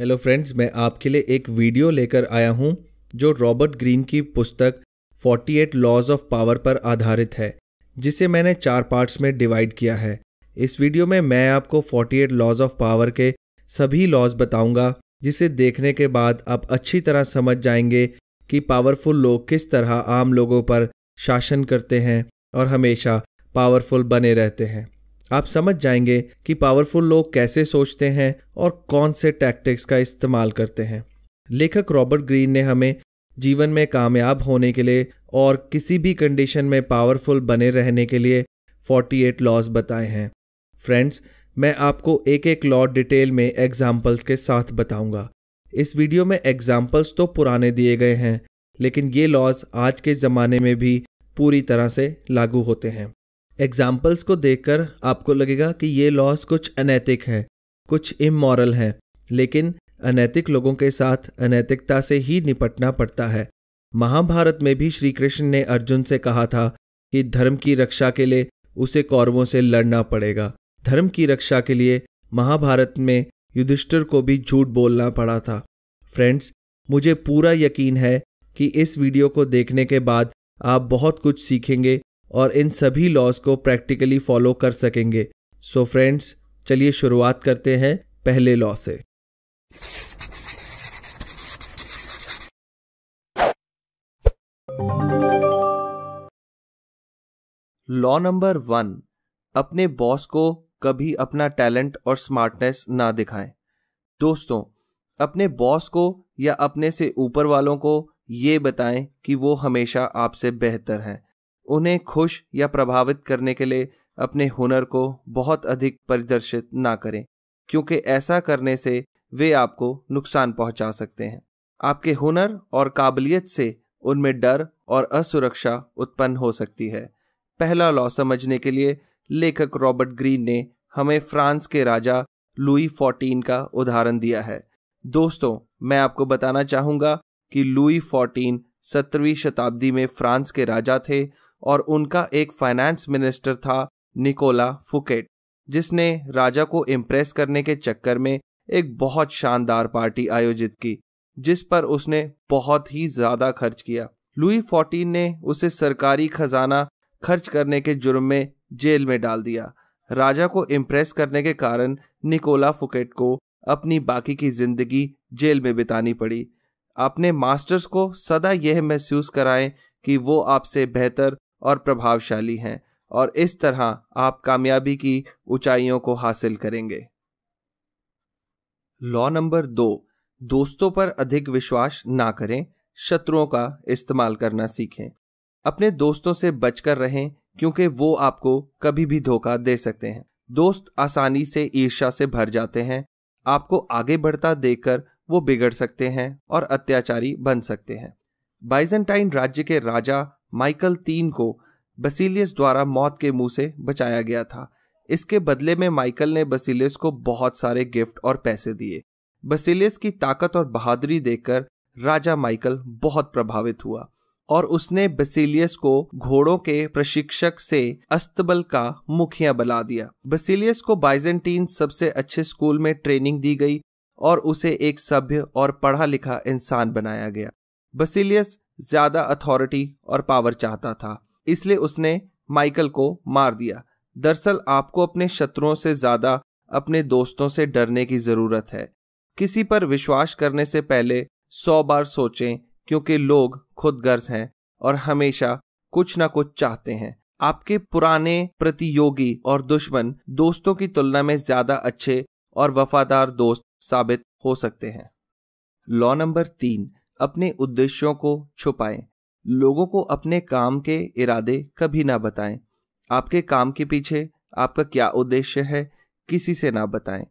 Hello friends मैं आपके लिए एक वीडियो लेकर आया हूं जो रॉबर्ट ग्रीन की पुस्तक 48 लॉज ऑफ पावर पर आधारित है जिसे मैंने चार पार्ट्स में डिवाइड किया है इस वीडियो में मैं आपको 48 लॉज ऑफ पावर के सभी लॉज बताऊंगा जिसे देखने के बाद आप अच्छी तरह समझ जाएंगे कि पावरफुल लोग किस तरह आम लोगों पर शासन करते हैं और हमेशा पावरफुल बने रहते हैं आप समझ जाएंगे कि पावरफुल लोग कैसे सोचते हैं और कौन से टैक्टिक्स का इस्तेमाल करते हैं लेखक रॉबर्ट ग्रीन ने हमें जीवन में कामयाब होने के लिए और किसी भी कंडीशन में पावरफुल बने रहने के लिए 48 लॉज बताए हैं फ्रेंड्स मैं आपको एक एक लॉ डिटेल में एग्जाम्पल्स के साथ बताऊंगा इस वीडियो में एग्जाम्पल्स तो पुराने दिए गए हैं लेकिन ये लॉज आज के ज़माने में भी पूरी तरह से लागू होते हैं एग्जाम्पल्स को देखकर आपको लगेगा कि ये लॉज कुछ अनैतिक है कुछ इमोरल है लेकिन अनैतिक लोगों के साथ अनैतिकता से ही निपटना पड़ता है महाभारत में भी श्री कृष्ण ने अर्जुन से कहा था कि धर्म की रक्षा के लिए उसे कौरवों से लड़ना पड़ेगा धर्म की रक्षा के लिए महाभारत में युधिष्ठिर को भी झूठ बोलना पड़ा था फ्रेंड्स मुझे पूरा यकीन है कि इस वीडियो को देखने के बाद आप बहुत कुछ सीखेंगे और इन सभी लॉज को प्रैक्टिकली फॉलो कर सकेंगे सो फ्रेंड्स चलिए शुरुआत करते हैं पहले लॉ से लॉ नंबर वन अपने बॉस को कभी अपना टैलेंट और स्मार्टनेस ना दिखाएं दोस्तों अपने बॉस को या अपने से ऊपर वालों को ये बताएं कि वो हमेशा आपसे बेहतर हैं उन्हें खुश या प्रभावित करने के लिए अपने हुनर को बहुत अधिक परिदर्शित ना करें क्योंकि ऐसा करने से वे आपको नुकसान पहुंचा सकते हैं आपके हुनर और काबिलियत से उनमें डर और असुरक्षा उत्पन्न हो सकती है पहला लॉ समझने के लिए लेखक रॉबर्ट ग्रीन ने हमें फ्रांस के राजा लुई फोर्टीन का उदाहरण दिया है दोस्तों मैं आपको बताना चाहूंगा कि लुई फोर्टीन सत्रहवीं शताब्दी में फ्रांस के राजा थे और उनका एक फाइनेंस मिनिस्टर था निकोला फुकेट जिसने राजा को इम्प्रेस करने के चक्कर में एक बहुत शानदार पार्टी आयोजित की जिस पर उसने बहुत ही ज्यादा खर्च किया लुई फोर्टीन ने उसे सरकारी खजाना खर्च करने के जुर्म में जेल में डाल दिया राजा को इम्प्रेस करने के कारण निकोला फुकेट को अपनी बाकी की जिंदगी जेल में बितानी पड़ी अपने मास्टर्स को सदा यह महसूस कराएं कि वो आपसे बेहतर और प्रभावशाली हैं और इस तरह आप कामयाबी की ऊंचाइयों को हासिल करेंगे लॉ नंबर दो दोस्तों पर अधिक विश्वास ना करें शत्रुओं का इस्तेमाल करना सीखें अपने दोस्तों से बचकर रहें क्योंकि वो आपको कभी भी धोखा दे सकते हैं दोस्त आसानी से ईर्ष्या से भर जाते हैं आपको आगे बढ़ता देखकर वो बिगड़ सकते हैं और अत्याचारी बन सकते हैं बाइजेंटाइन राज्य के राजा माइकल तीन को बसीलियस द्वारा मौत के मुंह से बचाया गया था इसके बदले में माइकल ने बसीलियस को बहुत सारे गिफ्ट और पैसे दिए बसीलियस की ताकत और बहादुरी देखकर राजा माइकल बहुत प्रभावित हुआ और उसने बसीलियस को घोड़ों के प्रशिक्षक से अस्तबल का मुखिया बना दिया बसीलियस को बाइजेंटीन सबसे अच्छे स्कूल में ट्रेनिंग दी गई और उसे एक सभ्य और पढ़ा लिखा इंसान बनाया गया बसीलियस ज्यादा अथॉरिटी और पावर चाहता था इसलिए उसने माइकल को मार दिया दरअसल आपको अपने शत्रुओं से ज्यादा अपने दोस्तों से डरने की जरूरत है किसी पर विश्वास करने से पहले सौ बार सोचें क्योंकि लोग खुद गर्ज हैं और हमेशा कुछ ना कुछ चाहते हैं आपके पुराने प्रतियोगी और दुश्मन दोस्तों की तुलना में ज्यादा अच्छे और वफादार दोस्त साबित हो सकते हैं लॉ नंबर तीन अपने उद्देश्यों को छुपाएं लोगों को अपने काम के इरादे कभी ना बताएं आपके काम के पीछे आपका क्या उद्देश्य है किसी से ना बताएं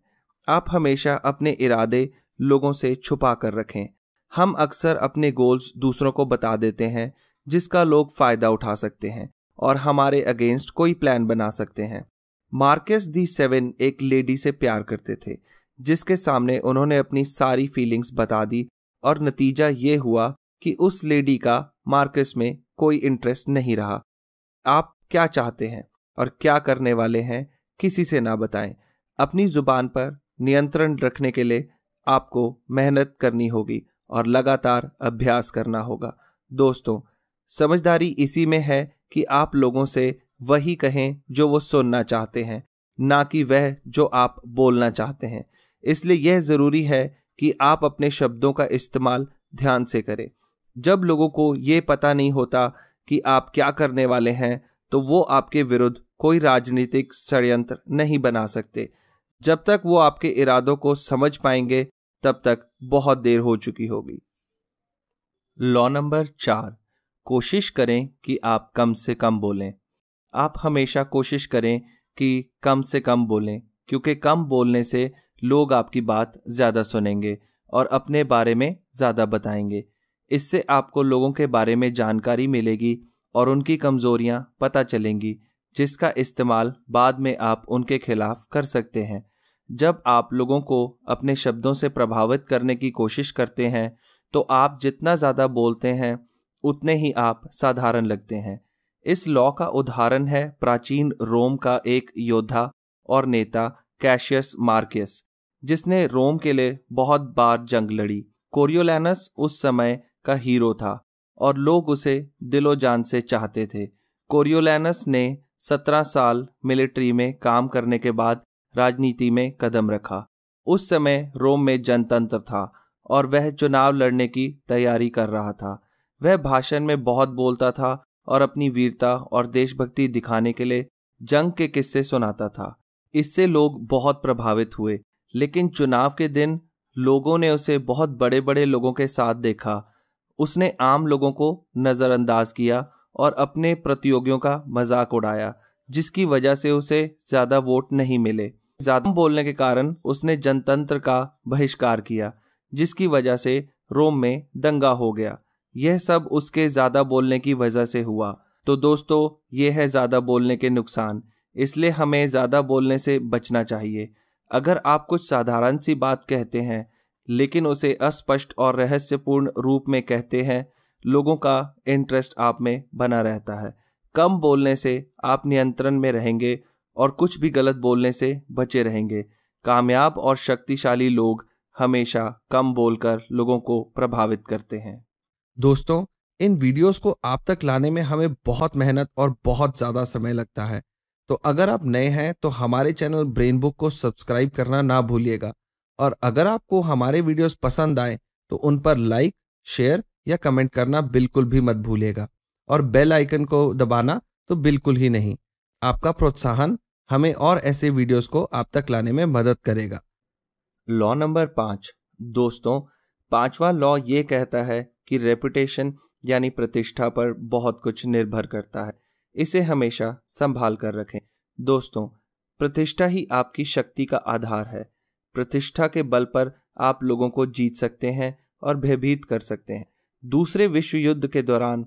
आप हमेशा अपने इरादे लोगों से छुपा कर रखें हम अक्सर अपने गोल्स दूसरों को बता देते हैं जिसका लोग फ़ायदा उठा सकते हैं और हमारे अगेंस्ट कोई प्लान बना सकते हैं मार्केस दी सेवन एक लेडी से प्यार करते थे जिसके सामने उन्होंने अपनी सारी फीलिंग्स बता दी और नतीजा ये हुआ कि उस लेडी का मार्केस में कोई इंटरेस्ट नहीं रहा आप क्या चाहते हैं और क्या करने वाले हैं किसी से ना बताएं अपनी जुबान पर नियंत्रण रखने के लिए आपको मेहनत करनी होगी और लगातार अभ्यास करना होगा दोस्तों समझदारी इसी में है कि आप लोगों से वही कहें जो वो सुनना चाहते हैं ना कि वह जो आप बोलना चाहते हैं इसलिए यह ज़रूरी है कि आप अपने शब्दों का इस्तेमाल ध्यान से करें जब लोगों को ये पता नहीं होता कि आप क्या करने वाले हैं तो वो आपके विरुद्ध कोई राजनीतिक षडयंत्र नहीं बना सकते जब तक वो आपके इरादों को समझ पाएंगे तब तक बहुत देर हो चुकी होगी लॉ नंबर चार कोशिश करें कि आप कम से कम बोलें आप हमेशा कोशिश करें कि कम से कम बोलें क्योंकि कम बोलने से लोग आपकी बात ज़्यादा सुनेंगे और अपने बारे में ज़्यादा बताएंगे इससे आपको लोगों के बारे में जानकारी मिलेगी और उनकी कमज़ोरियाँ पता चलेंगी जिसका इस्तेमाल बाद में आप उनके खिलाफ कर सकते हैं जब आप लोगों को अपने शब्दों से प्रभावित करने की कोशिश करते हैं तो आप जितना ज़्यादा बोलते हैं उतने ही आप साधारण लगते हैं इस लॉ का उदाहरण है प्राचीन रोम का एक योद्धा और नेता कैशियस मार्कियस जिसने रोम के लिए बहुत बार जंग लड़ी कोरियोलैनस उस समय का हीरो था और लोग उसे दिलो जान से चाहते थे कोरियोलैनस ने सत्रह साल मिलिट्री में काम करने के बाद राजनीति में कदम रखा उस समय रोम में जनतंत्र था और वह चुनाव लड़ने की तैयारी कर रहा था वह भाषण में बहुत बोलता था और अपनी वीरता और देशभक्ति दिखाने के लिए जंग के किस्से सुनाता था इससे लोग बहुत प्रभावित हुए लेकिन चुनाव के दिन लोगों ने उसे बहुत बड़े बड़े लोगों के साथ देखा उसने आम लोगों को नज़रअंदाज किया और अपने प्रतियोगियों का मजाक उड़ाया जिसकी वजह से उसे ज़्यादा वोट नहीं मिले ज़्यादा बोलने के कारण उसने जनतंत्र का बहिष्कार किया जिसकी वजह से रोम में दंगा हो गया यह सब उसके ज़्यादा बोलने की वजह से हुआ तो दोस्तों ये है ज़्यादा बोलने के नुकसान इसलिए हमें ज़्यादा बोलने से बचना चाहिए अगर आप कुछ साधारण सी बात कहते हैं लेकिन उसे अस्पष्ट और रहस्यपूर्ण रूप में कहते हैं लोगों का इंटरेस्ट आप में बना रहता है कम बोलने से आप नियंत्रण में रहेंगे और कुछ भी गलत बोलने से बचे रहेंगे कामयाब और शक्तिशाली लोग हमेशा कम बोलकर लोगों को प्रभावित करते हैं दोस्तों इन वीडियोस को आप तक लाने में हमें बहुत मेहनत और बहुत ज़्यादा समय लगता है तो अगर आप नए हैं तो हमारे चैनल ब्रेन बुक को सब्सक्राइब करना ना भूलिएगा और अगर आपको हमारे वीडियोस पसंद आए तो उन पर लाइक शेयर या कमेंट करना बिल्कुल भी मत भूलिएगा और बेल आइकन को दबाना तो बिल्कुल ही नहीं आपका प्रोत्साहन हमें और ऐसे वीडियोस को आप तक लाने में मदद करेगा लॉ नंबर पाँच दोस्तों पांचवा लॉ ये कहता है कि रेपुटेशन यानी प्रतिष्ठा पर बहुत कुछ निर्भर करता है इसे हमेशा संभाल कर रखें दोस्तों प्रतिष्ठा ही आपकी शक्ति का आधार है प्रतिष्ठा के बल पर आप लोगों को जीत सकते हैं और भयभीत कर सकते हैं दूसरे विश्व युद्ध के दौरान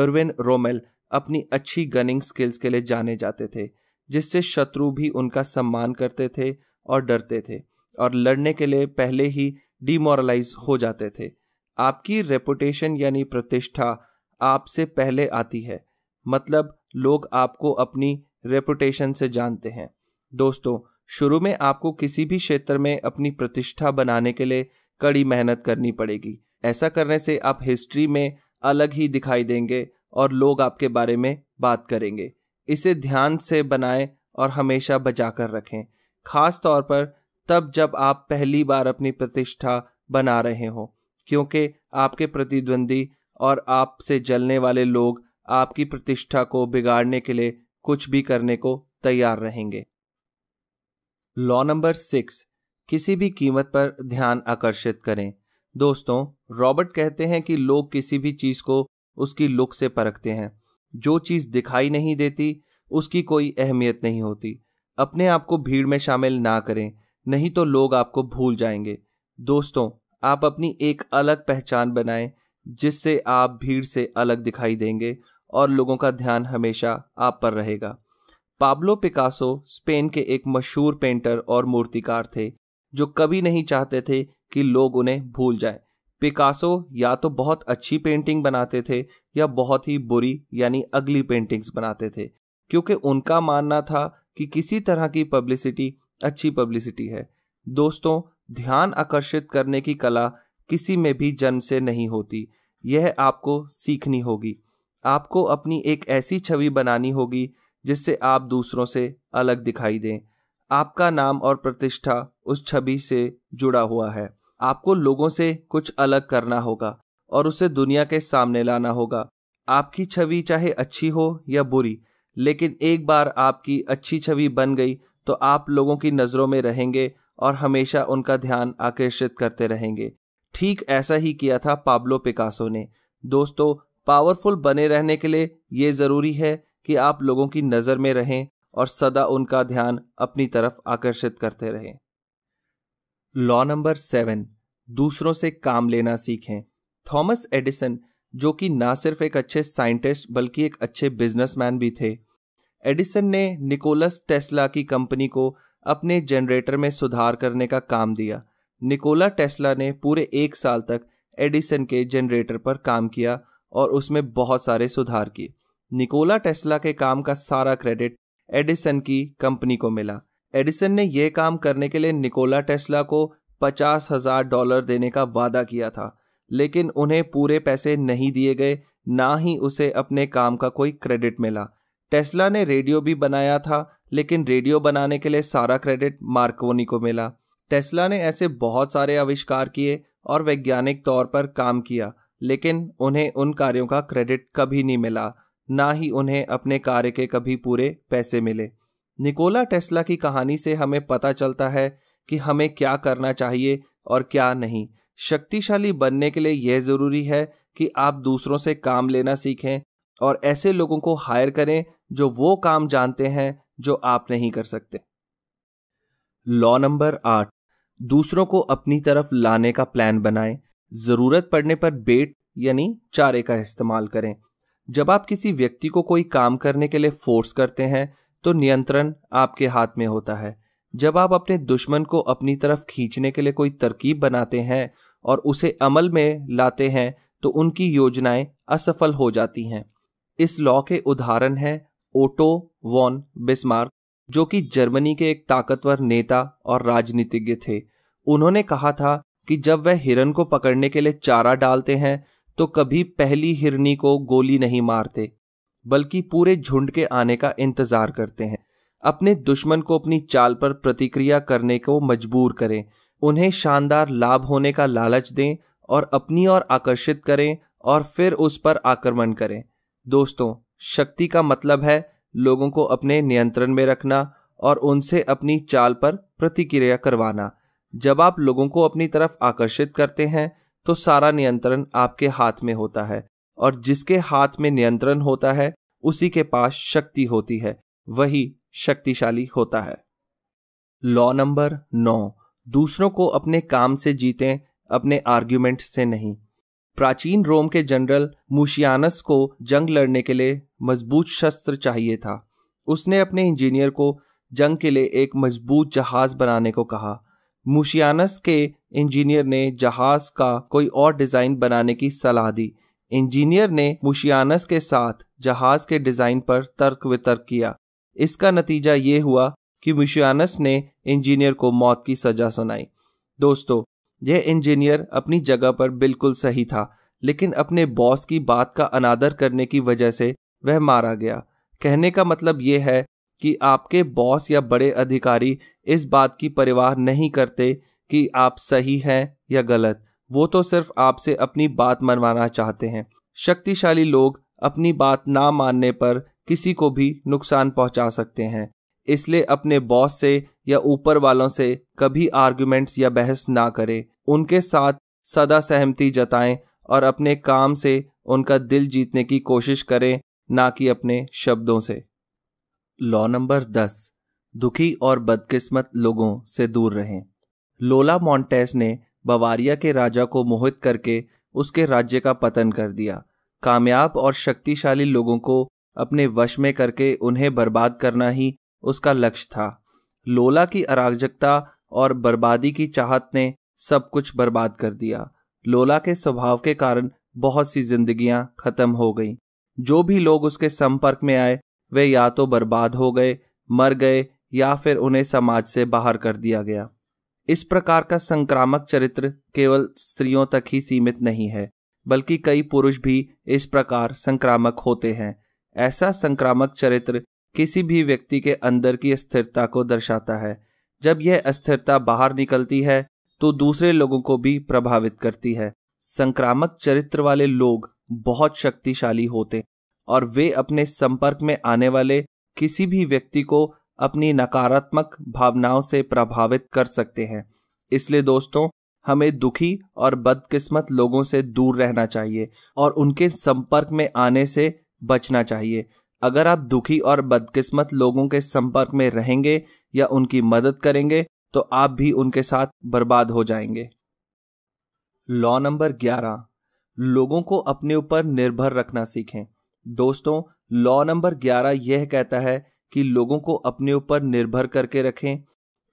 अरविन रोमेल अपनी अच्छी गनिंग स्किल्स के लिए जाने जाते थे जिससे शत्रु भी उनका सम्मान करते थे और डरते थे और लड़ने के लिए पहले ही डिमोरलाइज हो जाते थे आपकी रेपुटेशन यानी प्रतिष्ठा आपसे पहले आती है मतलब लोग आपको अपनी रेपुटेशन से जानते हैं दोस्तों शुरू में आपको किसी भी क्षेत्र में अपनी प्रतिष्ठा बनाने के लिए कड़ी मेहनत करनी पड़ेगी ऐसा करने से आप हिस्ट्री में अलग ही दिखाई देंगे और लोग आपके बारे में बात करेंगे इसे ध्यान से बनाएं और हमेशा बचा कर रखें खास तौर पर तब जब आप पहली बार अपनी प्रतिष्ठा बना रहे हों क्योंकि आपके प्रतिद्वंदी और आपसे जलने वाले लोग आपकी प्रतिष्ठा को बिगाड़ने के लिए कुछ भी करने को तैयार रहेंगे लॉ नंबर सिक्स किसी भी कीमत पर ध्यान आकर्षित करें दोस्तों रॉबर्ट कहते हैं कि लोग किसी भी चीज को उसकी लुक से परखते हैं जो चीज दिखाई नहीं देती उसकी कोई अहमियत नहीं होती अपने आप को भीड़ में शामिल ना करें नहीं तो लोग आपको भूल जाएंगे दोस्तों आप अपनी एक अलग पहचान बनाएं जिससे आप भीड़ से अलग दिखाई देंगे और लोगों का ध्यान हमेशा आप पर रहेगा पाब्लो पिकासो स्पेन के एक मशहूर पेंटर और मूर्तिकार थे जो कभी नहीं चाहते थे कि लोग उन्हें भूल जाए पिकासो या तो बहुत अच्छी पेंटिंग बनाते थे या बहुत ही बुरी यानी अगली पेंटिंग्स बनाते थे क्योंकि उनका मानना था कि किसी तरह की पब्लिसिटी अच्छी पब्लिसिटी है दोस्तों ध्यान आकर्षित करने की कला किसी में भी जन्म से नहीं होती यह आपको सीखनी होगी आपको अपनी एक ऐसी छवि बनानी होगी जिससे आप दूसरों से अलग दिखाई दें आपका नाम और प्रतिष्ठा उस छवि से जुड़ा हुआ है आपको लोगों से कुछ अलग करना होगा और उसे दुनिया के सामने लाना होगा आपकी छवि चाहे अच्छी हो या बुरी लेकिन एक बार आपकी अच्छी छवि बन गई तो आप लोगों की नज़रों में रहेंगे और हमेशा उनका ध्यान आकर्षित करते रहेंगे ठीक ऐसा ही किया था पाब्लो पिकासो ने दोस्तों पावरफुल बने रहने के लिए ये ज़रूरी है कि आप लोगों की नज़र में रहें और सदा उनका ध्यान अपनी तरफ आकर्षित करते रहें लॉ नंबर सेवन दूसरों से काम लेना सीखें थॉमस एडिसन जो कि ना सिर्फ एक अच्छे साइंटिस्ट बल्कि एक अच्छे बिजनेसमैन भी थे एडिसन ने निकोलस टेस्ला की कंपनी को अपने जनरेटर में सुधार करने का काम दिया निकोला टेस्ला ने पूरे एक साल तक एडिसन के जनरेटर पर काम किया और उसमें बहुत सारे सुधार किए निकोला टेस्ला के काम का सारा क्रेडिट एडिसन की कंपनी को मिला एडिसन ने यह काम करने के लिए निकोला टेस्ला को पचास हजार डॉलर देने का वादा किया था लेकिन उन्हें पूरे पैसे नहीं दिए गए ना ही उसे अपने काम का कोई क्रेडिट मिला टेस्ला ने रेडियो भी बनाया था लेकिन रेडियो बनाने के लिए सारा क्रेडिट मार्कोनी को मिला टेस्ला ने ऐसे बहुत सारे आविष्कार किए और वैज्ञानिक तौर पर काम किया लेकिन उन्हें उन कार्यों का क्रेडिट कभी नहीं मिला ना ही उन्हें अपने कार्य के कभी पूरे पैसे मिले निकोला टेस्ला की कहानी से हमें पता चलता है कि हमें क्या करना चाहिए और क्या नहीं शक्तिशाली बनने के लिए यह ज़रूरी है कि आप दूसरों से काम लेना सीखें और ऐसे लोगों को हायर करें जो वो काम जानते हैं जो आप नहीं कर सकते लॉ नंबर आठ दूसरों को अपनी तरफ लाने का प्लान बनाएं ज़रूरत पड़ने पर बेट यानी चारे का इस्तेमाल करें जब आप किसी व्यक्ति को कोई काम करने के लिए फोर्स करते हैं तो नियंत्रण आपके हाथ में होता है जब आप अपने दुश्मन को अपनी तरफ खींचने के लिए कोई तरकीब बनाते हैं और उसे अमल में लाते हैं तो उनकी योजनाएं असफल हो जाती हैं इस लॉ के उदाहरण हैं ओटो वॉन बिस्मार्क जो कि जर्मनी के एक ताकतवर नेता और राजनीतिज्ञ थे उन्होंने कहा था कि जब वह हिरन को पकड़ने के लिए चारा डालते हैं तो कभी पहली हिरनी को गोली नहीं मारते बल्कि पूरे झुंड के आने का इंतजार करते हैं अपने दुश्मन को अपनी चाल पर प्रतिक्रिया करने को मजबूर करें उन्हें शानदार लाभ होने का लालच दें और अपनी ओर आकर्षित करें और फिर उस पर आक्रमण करें दोस्तों शक्ति का मतलब है लोगों को अपने नियंत्रण में रखना और उनसे अपनी चाल पर प्रतिक्रिया करवाना जब आप लोगों को अपनी तरफ आकर्षित करते हैं तो सारा नियंत्रण आपके हाथ में होता है और जिसके हाथ में नियंत्रण होता है उसी के पास शक्ति होती है वही शक्तिशाली होता है लॉ नंबर नौ दूसरों को अपने काम से जीतें अपने आर्ग्यूमेंट से नहीं प्राचीन रोम के जनरल मुशियानस को जंग लड़ने के लिए मजबूत शस्त्र चाहिए था उसने अपने इंजीनियर को जंग के लिए एक मजबूत जहाज बनाने को कहा मुशियानस के इंजीनियर ने जहाज का कोई और डिज़ाइन बनाने की सलाह दी इंजीनियर ने मुशियानस के साथ जहाज के डिज़ाइन पर तर्क वितर्क किया इसका नतीजा ये हुआ कि मुशियानस ने इंजीनियर को मौत की सजा सुनाई दोस्तों यह इंजीनियर अपनी जगह पर बिल्कुल सही था लेकिन अपने बॉस की बात का अनादर करने की वजह से वह मारा गया कहने का मतलब यह है कि आपके बॉस या बड़े अधिकारी इस बात की परिवाह नहीं करते कि आप सही हैं या गलत वो तो सिर्फ आपसे अपनी बात मनवाना चाहते हैं शक्तिशाली लोग अपनी बात ना मानने पर किसी को भी नुकसान पहुंचा सकते हैं इसलिए अपने बॉस से या ऊपर वालों से कभी आर्ग्यूमेंट्स या बहस ना करें उनके साथ सदा सहमति जताएं और अपने काम से उनका दिल जीतने की कोशिश करें ना कि अपने शब्दों से लॉ नंबर दस दुखी और बदकिस्मत लोगों से दूर रहें लोला मॉन्टेस ने बवारिया के राजा को मोहित करके उसके राज्य का पतन कर दिया कामयाब और शक्तिशाली लोगों को अपने वश में करके उन्हें बर्बाद करना ही उसका लक्ष्य था लोला की अराजकता और बर्बादी की चाहत ने सब कुछ बर्बाद कर दिया लोला के स्वभाव के कारण बहुत सी जिंदगियां खत्म हो गईं। जो भी लोग उसके संपर्क में आए वे या तो बर्बाद हो गए मर गए या फिर उन्हें समाज से बाहर कर दिया गया इस प्रकार का संक्रामक चरित्र केवल स्त्रियों तक ही सीमित नहीं है बल्कि कई पुरुष भी इस प्रकार संक्रामक होते हैं ऐसा संक्रामक चरित्र किसी भी व्यक्ति के अंदर की अस्थिरता को दर्शाता है जब यह अस्थिरता बाहर निकलती है तो दूसरे लोगों को भी प्रभावित करती है संक्रामक चरित्र वाले लोग बहुत शक्तिशाली होते और वे अपने संपर्क में आने वाले किसी भी व्यक्ति को अपनी नकारात्मक भावनाओं से प्रभावित कर सकते हैं इसलिए दोस्तों हमें दुखी और बदकिस्मत लोगों से दूर रहना चाहिए और उनके संपर्क में आने से बचना चाहिए अगर आप दुखी और बदकिस्मत लोगों के संपर्क में रहेंगे या उनकी मदद करेंगे तो आप भी उनके साथ बर्बाद हो जाएंगे लॉ नंबर ग्यारह लोगों को अपने ऊपर निर्भर रखना सीखें दोस्तों लॉ नंबर 11 यह कहता है कि लोगों को अपने ऊपर निर्भर करके रखें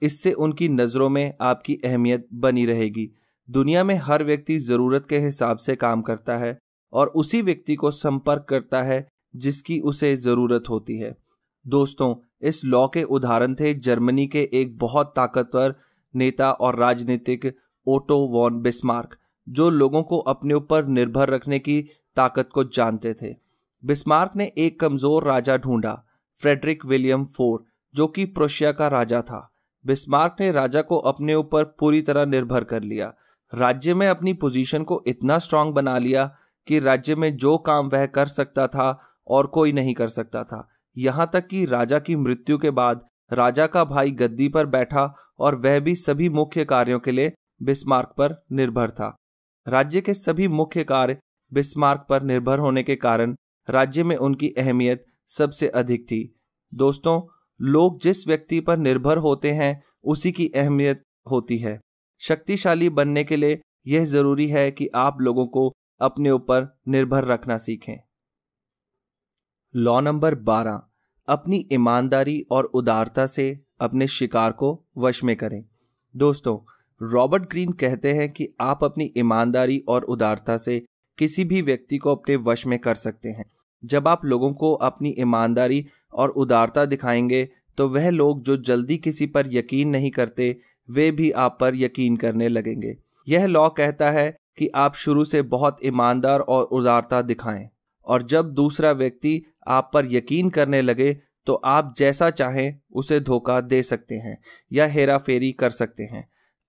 इससे उनकी नज़रों में आपकी अहमियत बनी रहेगी दुनिया में हर व्यक्ति ज़रूरत के हिसाब से काम करता है और उसी व्यक्ति को संपर्क करता है जिसकी उसे ज़रूरत होती है दोस्तों इस लॉ के उदाहरण थे जर्मनी के एक बहुत ताकतवर नेता और राजनीतिक ओटो वॉन बिस्मार्क जो लोगों को अपने ऊपर निर्भर रखने की ताकत को जानते थे बिस्मार्क ने एक कमजोर राजा ढूंढा फ्रेडरिक विलियम फोर जो कि प्रोशिया का राजा था बिस्मार्क ने राजा को अपने ऊपर पूरी तरह निर्भर कर लिया राज्य में अपनी पोजीशन को इतना स्ट्रांग बना लिया कि राज्य में जो काम वह कर सकता था और कोई नहीं कर सकता था यहां तक कि राजा की मृत्यु के बाद राजा का भाई गद्दी पर बैठा और वह भी सभी मुख्य कार्यों के लिए बिस्मार्क पर निर्भर था राज्य के सभी मुख्य कार्य बिस्मार्क पर निर्भर होने के कारण राज्य में उनकी अहमियत सबसे अधिक थी दोस्तों लोग जिस व्यक्ति पर निर्भर होते हैं उसी की अहमियत होती है शक्तिशाली बनने के लिए यह जरूरी है कि आप लोगों को अपने ऊपर निर्भर रखना सीखें लॉ नंबर बारह अपनी ईमानदारी और उदारता से अपने शिकार को वश में करें दोस्तों रॉबर्ट ग्रीन कहते हैं कि आप अपनी ईमानदारी और उदारता से किसी भी व्यक्ति को अपने वश में कर सकते हैं जब आप लोगों को अपनी ईमानदारी और उदारता दिखाएंगे तो वह लोग जो जल्दी किसी पर यकीन नहीं करते वे भी आप पर यकीन करने लगेंगे यह लॉ कहता है कि आप शुरू से बहुत ईमानदार और उदारता दिखाएं और जब दूसरा व्यक्ति आप पर यकीन करने लगे तो आप जैसा चाहें उसे धोखा दे सकते हैं या हेरा फेरी कर सकते हैं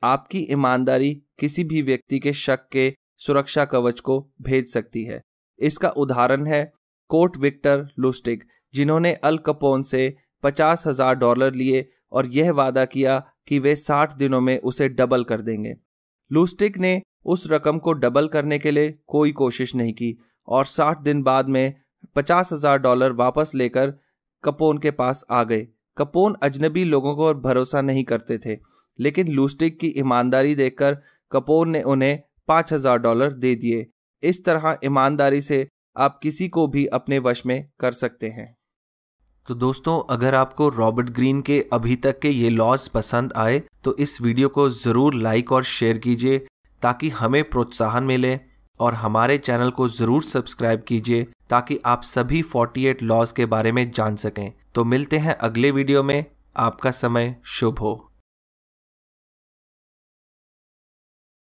आपकी ईमानदारी किसी भी व्यक्ति के शक के सुरक्षा कवच को भेज सकती है इसका उदाहरण है कोर्ट विक्टर लुस्टिक जिन्होंने अल कपोन से पचास हजार डॉलर लिए और यह वादा किया कि वे साठ दिनों में उसे डबल कर देंगे लुस्टिक ने उस रकम को डबल करने के लिए कोई कोशिश नहीं की और साठ दिन बाद में पचास हजार डॉलर वापस लेकर कपोन के पास आ गए कपोन अजनबी लोगों को भरोसा नहीं करते थे लेकिन लूस्टिक की ईमानदारी देखकर कपोन ने उन्हें पाँच हजार डॉलर दे दिए इस तरह ईमानदारी से आप किसी को भी अपने वश में कर सकते हैं तो दोस्तों अगर आपको रॉबर्ट ग्रीन के अभी तक के ये लॉज पसंद आए तो इस वीडियो को ज़रूर लाइक और शेयर कीजिए ताकि हमें प्रोत्साहन मिले और हमारे चैनल को ज़रूर सब्सक्राइब कीजिए ताकि आप सभी 48 लॉज के बारे में जान सकें तो मिलते हैं अगले वीडियो में आपका समय शुभ हो